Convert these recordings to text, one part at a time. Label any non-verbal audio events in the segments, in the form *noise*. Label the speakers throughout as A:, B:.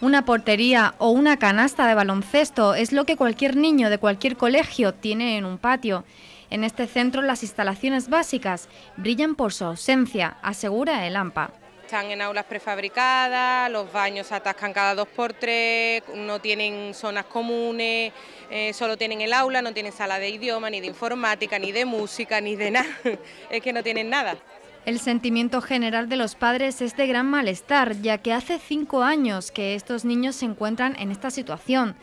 A: una portería o una canasta de baloncesto es lo que cualquier niño de cualquier colegio tiene en un patio. En este centro las instalaciones básicas brillan por su ausencia, asegura el AMPA.
B: Están en aulas prefabricadas, los baños atascan cada dos por tres, no tienen zonas comunes, eh, solo tienen el aula, no tienen sala de idioma, ni de informática, ni de música, ni de nada. *laughs* es que no tienen nada.
A: El sentimiento general de los padres es de gran malestar, ya que hace cinco años que estos niños se encuentran en esta situación.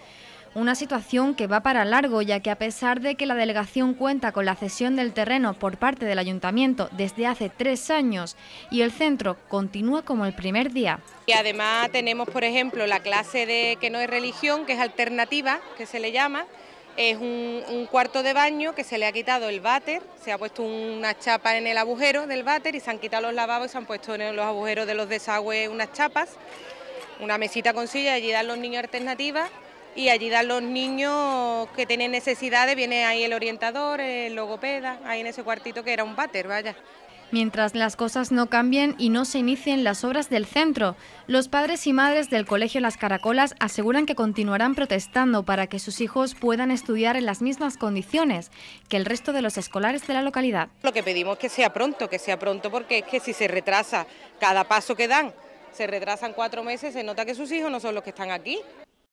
A: Una situación que va para largo, ya que a pesar de que la delegación cuenta con la cesión del terreno por parte del ayuntamiento desde hace tres años y el centro continúa como el primer día.
B: Y además tenemos, por ejemplo, la clase de que no es religión, que es alternativa, que se le llama, es un, cuarto de baño que se le ha quitado el váter, se ha puesto una chapa en el agujero del váter y se han quitado los lavabos y se han puesto en los agujeros de los desagües unas chapas, una mesita con silla, allí dan los niños alternativas y allí dan los niños que tienen necesidades, viene ahí el orientador, el logopeda, ahí en ese cuartito que era un váter, vaya
A: mientras las cosas no cambien y no se inicien las obras del centro. Los padres y madres del Colegio Las Caracolas aseguran que continuarán protestando para que sus hijos puedan estudiar en las mismas condiciones que el resto de los escolares de la localidad.
B: Lo que pedimos es que sea pronto, que sea pronto porque es que si se retrasa cada paso que dan, se retrasan cuatro meses, se nota que sus hijos no son los que están aquí.